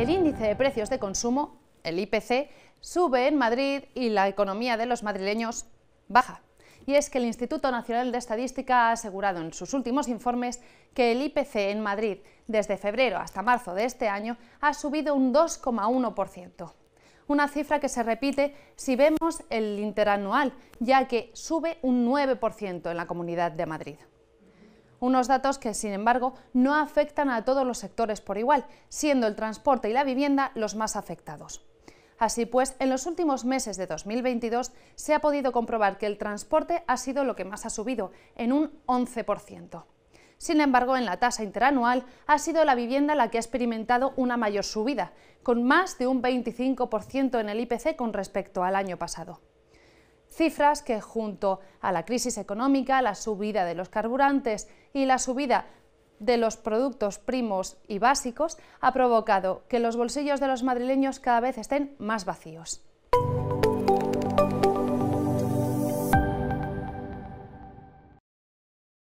El índice de precios de consumo, el IPC, sube en Madrid y la economía de los madrileños baja. Y es que el Instituto Nacional de Estadística ha asegurado en sus últimos informes que el IPC en Madrid desde febrero hasta marzo de este año ha subido un 2,1%. Una cifra que se repite si vemos el interanual, ya que sube un 9% en la Comunidad de Madrid unos datos que, sin embargo, no afectan a todos los sectores por igual, siendo el transporte y la vivienda los más afectados. Así pues, en los últimos meses de 2022 se ha podido comprobar que el transporte ha sido lo que más ha subido, en un 11%. Sin embargo, en la tasa interanual ha sido la vivienda la que ha experimentado una mayor subida, con más de un 25% en el IPC con respecto al año pasado cifras que junto a la crisis económica, la subida de los carburantes y la subida de los productos primos y básicos ha provocado que los bolsillos de los madrileños cada vez estén más vacíos.